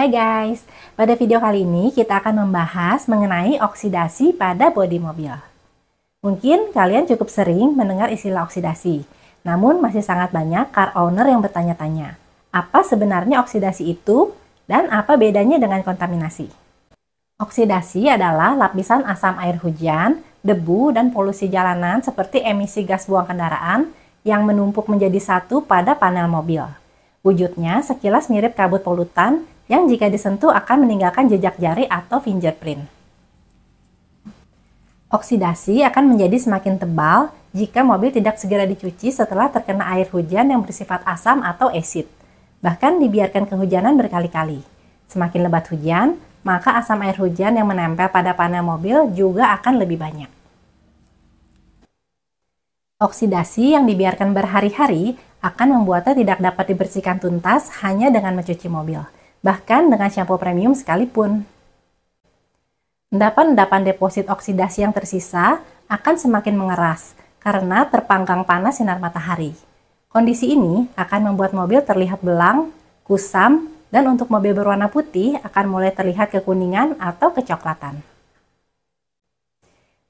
Hai guys, pada video kali ini kita akan membahas mengenai oksidasi pada bodi mobil. Mungkin kalian cukup sering mendengar istilah oksidasi, namun masih sangat banyak car owner yang bertanya-tanya, apa sebenarnya oksidasi itu dan apa bedanya dengan kontaminasi? Oksidasi adalah lapisan asam air hujan, debu, dan polusi jalanan seperti emisi gas buang kendaraan yang menumpuk menjadi satu pada panel mobil. Wujudnya sekilas mirip kabut polutan yang jika disentuh akan meninggalkan jejak jari atau fingerprint. Oksidasi akan menjadi semakin tebal jika mobil tidak segera dicuci setelah terkena air hujan yang bersifat asam atau asid, bahkan dibiarkan kehujanan berkali-kali. Semakin lebat hujan, maka asam air hujan yang menempel pada panel mobil juga akan lebih banyak. Oksidasi yang dibiarkan berhari-hari akan membuatnya tidak dapat dibersihkan tuntas hanya dengan mencuci mobil bahkan dengan shampoo premium sekalipun. Endapan-endapan deposit oksidasi yang tersisa akan semakin mengeras karena terpanggang panas sinar matahari. Kondisi ini akan membuat mobil terlihat belang, kusam, dan untuk mobil berwarna putih akan mulai terlihat kekuningan atau kecoklatan.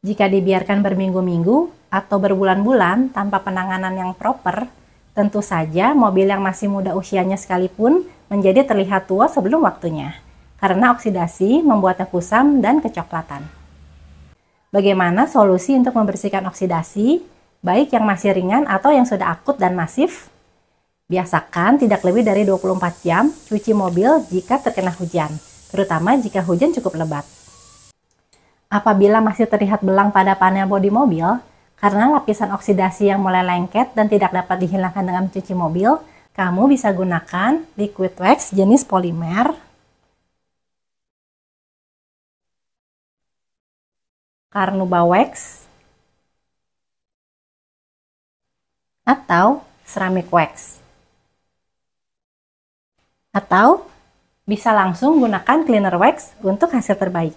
Jika dibiarkan berminggu-minggu atau berbulan-bulan tanpa penanganan yang proper, tentu saja mobil yang masih muda usianya sekalipun menjadi terlihat tua sebelum waktunya, karena oksidasi membuatnya kusam dan kecoklatan. Bagaimana solusi untuk membersihkan oksidasi, baik yang masih ringan atau yang sudah akut dan masif? Biasakan tidak lebih dari 24 jam cuci mobil jika terkena hujan, terutama jika hujan cukup lebat. Apabila masih terlihat belang pada panel bodi mobil, karena lapisan oksidasi yang mulai lengket dan tidak dapat dihilangkan dengan cuci mobil, kamu bisa gunakan liquid wax jenis polimer. Carnuba wax atau ceramic wax. Atau bisa langsung gunakan cleaner wax untuk hasil terbaik.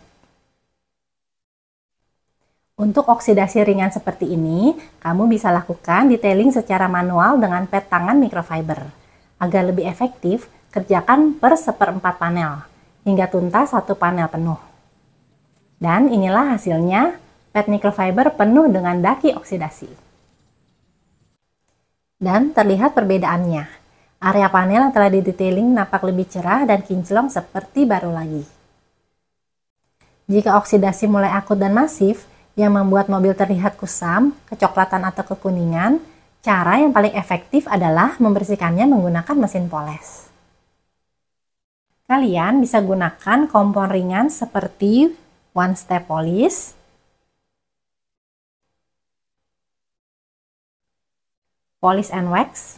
Untuk oksidasi ringan seperti ini, kamu bisa lakukan detailing secara manual dengan pet tangan microfiber. Agar lebih efektif, kerjakan per seperempat panel, hingga tuntas satu panel penuh. Dan inilah hasilnya, pet microfiber penuh dengan daki oksidasi. Dan terlihat perbedaannya. Area panel yang telah didetailing nampak lebih cerah dan kinclong seperti baru lagi. Jika oksidasi mulai akut dan masif, yang membuat mobil terlihat kusam, kecoklatan atau kekuningan, cara yang paling efektif adalah membersihkannya menggunakan mesin poles. Kalian bisa gunakan kompon ringan seperti one step polish, polish and wax,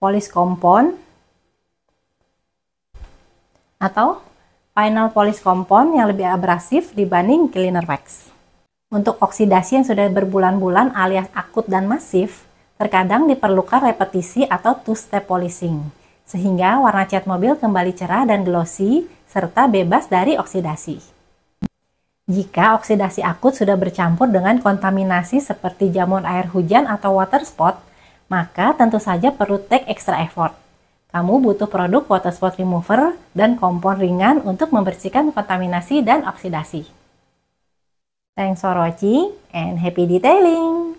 polish kompon, atau final polish compound yang lebih abrasif dibanding cleaner wax. Untuk oksidasi yang sudah berbulan-bulan alias akut dan masif, terkadang diperlukan repetisi atau two-step polishing, sehingga warna cat mobil kembali cerah dan glossy, serta bebas dari oksidasi. Jika oksidasi akut sudah bercampur dengan kontaminasi seperti jamur air hujan atau water spot, maka tentu saja perlu take extra effort. Kamu butuh produk water spot remover dan kompon ringan untuk membersihkan kontaminasi dan oksidasi. Thanks for watching and happy detailing!